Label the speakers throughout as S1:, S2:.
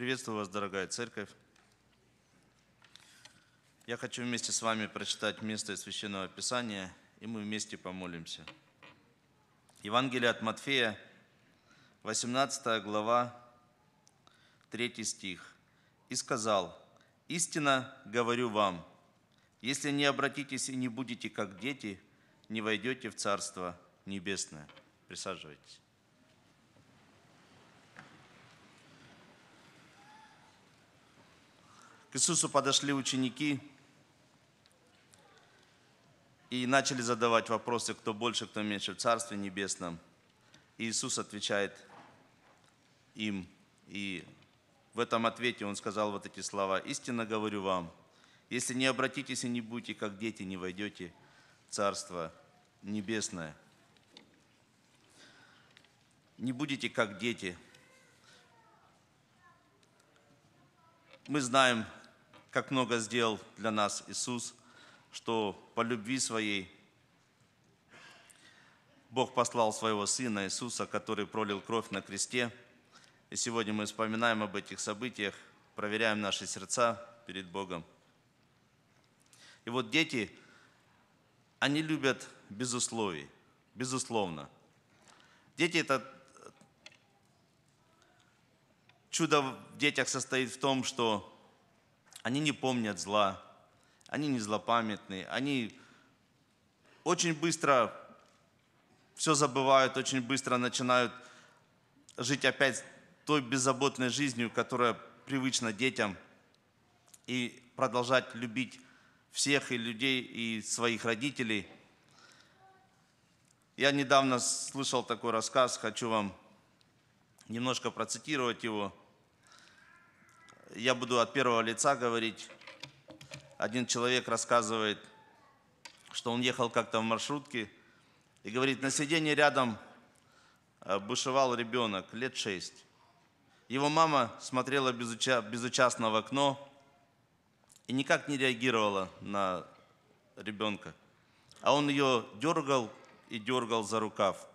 S1: Приветствую вас, дорогая церковь. Я хочу вместе с вами прочитать место из Священного Писания, и мы вместе помолимся. Евангелие от Матфея, 18 глава, 3 стих. «И сказал, истинно говорю вам, если не обратитесь и не будете как дети, не войдете в Царство Небесное». Присаживайтесь. К Иисусу подошли ученики и начали задавать вопросы, кто больше, кто меньше в Царстве Небесном. И Иисус отвечает им. И в этом ответе он сказал вот эти слова. «Истинно говорю вам, если не обратитесь и не будете, как дети, не войдете в Царство Небесное. Не будете, как дети». Мы знаем как много сделал для нас Иисус, что по любви своей Бог послал своего Сына Иисуса, который пролил кровь на кресте. И сегодня мы вспоминаем об этих событиях, проверяем наши сердца перед Богом. И вот дети, они любят без безусловно. Дети – это чудо в детях состоит в том, что они не помнят зла, они не злопамятные, они очень быстро все забывают, очень быстро начинают жить опять той беззаботной жизнью, которая привычна детям, и продолжать любить всех и людей, и своих родителей. Я недавно слышал такой рассказ, хочу вам немножко процитировать его – я буду от первого лица говорить. Один человек рассказывает, что он ехал как-то в маршрутке и говорит, на сиденье рядом э, бушевал ребенок лет шесть. Его мама смотрела безуча... безучастно в окно и никак не реагировала на ребенка. А он ее дергал и дергал за рукав.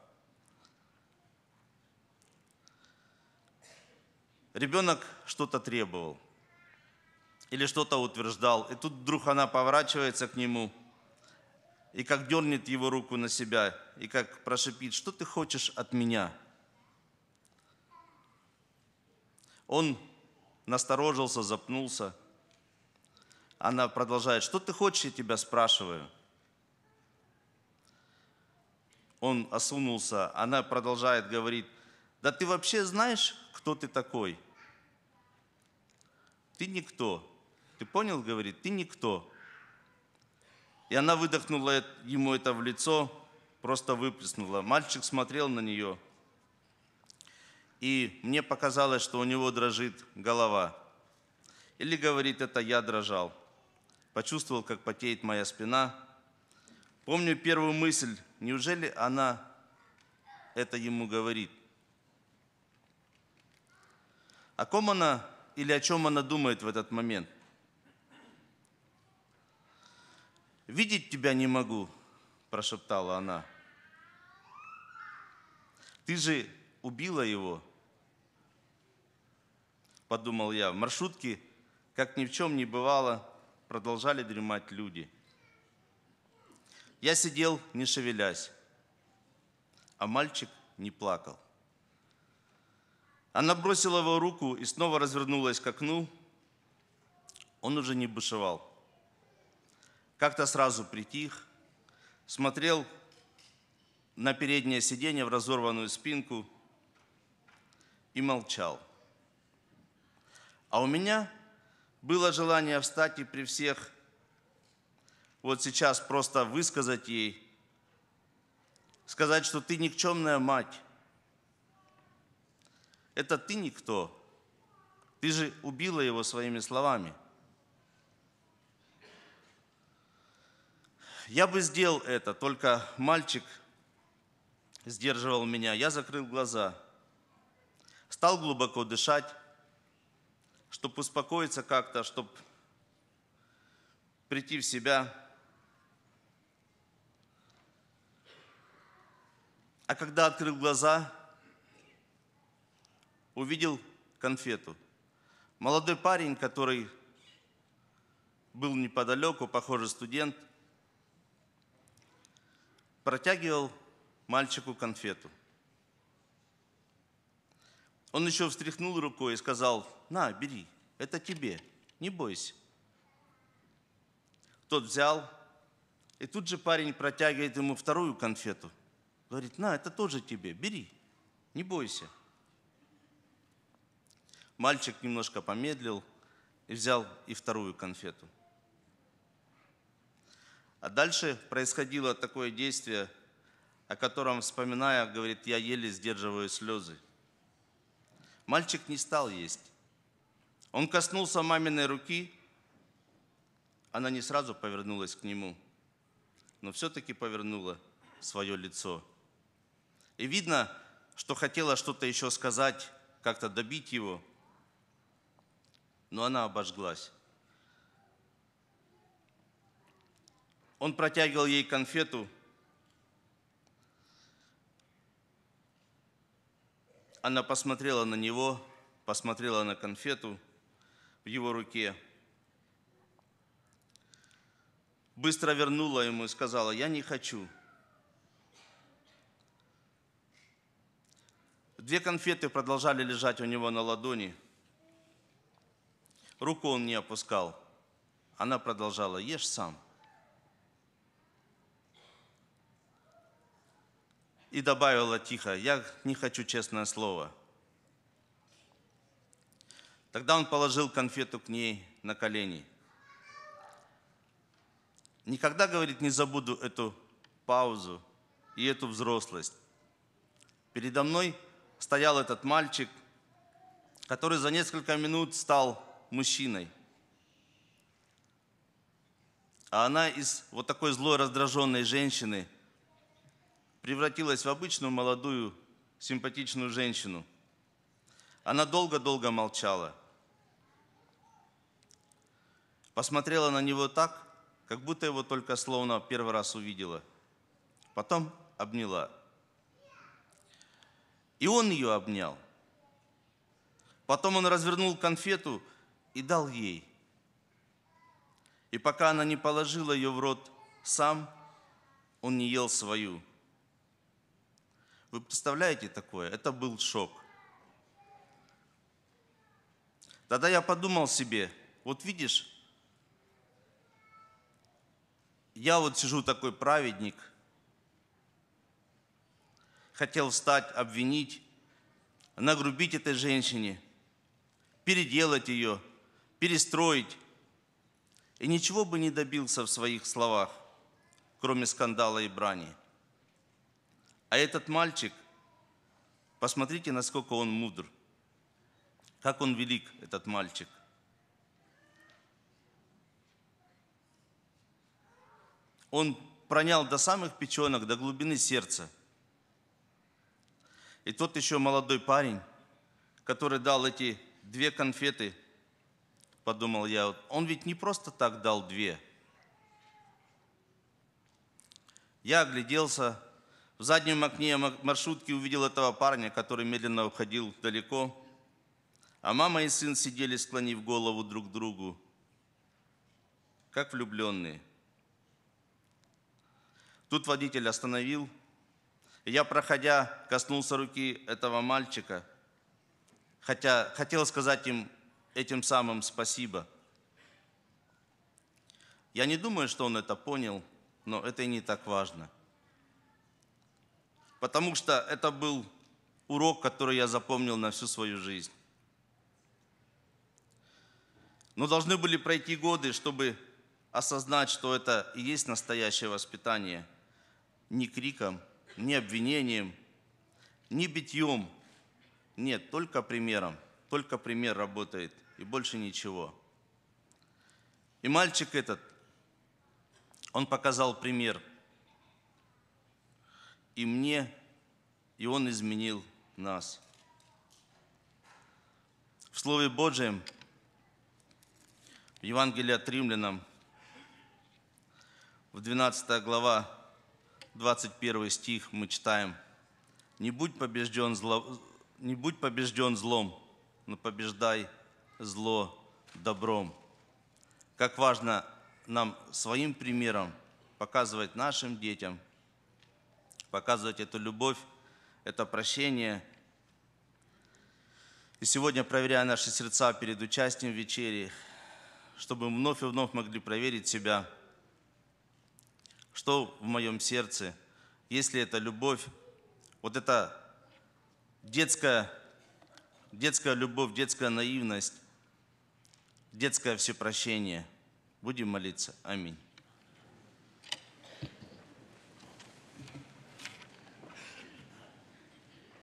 S1: Ребенок что-то требовал или что-то утверждал, и тут вдруг она поворачивается к нему и как дернет его руку на себя, и как прошипит, что ты хочешь от меня? Он насторожился, запнулся. Она продолжает, что ты хочешь, я тебя спрашиваю. Он осунулся, она продолжает говорить, да ты вообще знаешь, кто ты такой? Ты никто. Ты понял, говорит, ты никто. И она выдохнула ему это в лицо, просто выплеснула. Мальчик смотрел на нее, и мне показалось, что у него дрожит голова. Или говорит, это я дрожал. Почувствовал, как потеет моя спина. Помню первую мысль, неужели она это ему говорит? О ком она или о чем она думает в этот момент. «Видеть тебя не могу», – прошептала она. «Ты же убила его», – подумал я. В маршрутке, как ни в чем не бывало, продолжали дремать люди. Я сидел, не шевелясь, а мальчик не плакал. Она бросила его руку и снова развернулась к окну. Он уже не бушевал. Как-то сразу притих, смотрел на переднее сиденье в разорванную спинку и молчал. А у меня было желание встать и при всех вот сейчас просто высказать ей, сказать, что ты никчемная мать, это ты никто. Ты же убила его своими словами. Я бы сделал это, только мальчик сдерживал меня. Я закрыл глаза, стал глубоко дышать, чтобы успокоиться как-то, чтобы прийти в себя. А когда открыл глаза, увидел конфету. Молодой парень, который был неподалеку, похоже, студент, протягивал мальчику конфету. Он еще встряхнул рукой и сказал, на, бери, это тебе, не бойся. Тот взял, и тут же парень протягивает ему вторую конфету. Говорит, на, это тоже тебе, бери, не бойся. Мальчик немножко помедлил и взял и вторую конфету. А дальше происходило такое действие, о котором, вспоминая, говорит, я еле сдерживаю слезы. Мальчик не стал есть. Он коснулся маминой руки, она не сразу повернулась к нему, но все-таки повернула свое лицо. И видно, что хотела что-то еще сказать, как-то добить его – но она обожглась. Он протягивал ей конфету. Она посмотрела на него, посмотрела на конфету в его руке. Быстро вернула ему и сказала, я не хочу. Две конфеты продолжали лежать у него на ладони – Руку он не опускал. Она продолжала, ешь сам. И добавила тихо, я не хочу честное слово. Тогда он положил конфету к ней на колени. Никогда, говорит, не забуду эту паузу и эту взрослость. Передо мной стоял этот мальчик, который за несколько минут стал мужчиной. А она из вот такой злой, раздраженной женщины превратилась в обычную молодую, симпатичную женщину. Она долго-долго молчала. Посмотрела на него так, как будто его только словно первый раз увидела. Потом обняла. И он ее обнял. Потом он развернул конфету – и дал ей. И пока она не положила ее в рот сам, он не ел свою. Вы представляете такое? Это был шок. Тогда я подумал себе, вот видишь, я вот сижу такой праведник, хотел встать, обвинить, нагрубить этой женщине, переделать ее – перестроить, и ничего бы не добился в своих словах, кроме скандала и брани. А этот мальчик, посмотрите, насколько он мудр, как он велик, этот мальчик. Он пронял до самых печенок, до глубины сердца. И тот еще молодой парень, который дал эти две конфеты – подумал я, он ведь не просто так дал две. Я огляделся, в заднем окне маршрутки увидел этого парня, который медленно уходил далеко, а мама и сын сидели, склонив голову друг к другу, как влюбленные. Тут водитель остановил, и я, проходя, коснулся руки этого мальчика, хотя хотел сказать им этим самым спасибо. Я не думаю, что он это понял, но это и не так важно. Потому что это был урок, который я запомнил на всю свою жизнь. Но должны были пройти годы, чтобы осознать, что это и есть настоящее воспитание. ни криком, ни обвинением, ни битьем. Нет, только примером. Только пример работает – и больше ничего. И мальчик этот, он показал пример и мне, и он изменил нас. В Слове Божьем, в Евангелии от Римлянам, в 12 глава, 21 стих мы читаем, «Не будь побежден, зло, не будь побежден злом, но побеждай зло добром. Как важно нам своим примером показывать нашим детям, показывать эту любовь, это прощение. И сегодня, проверяя наши сердца перед участием в вечере, чтобы мы вновь и вновь могли проверить себя, что в моем сердце, если это любовь, вот эта детская, детская любовь, детская наивность, детское всепрощение. Будем молиться. Аминь.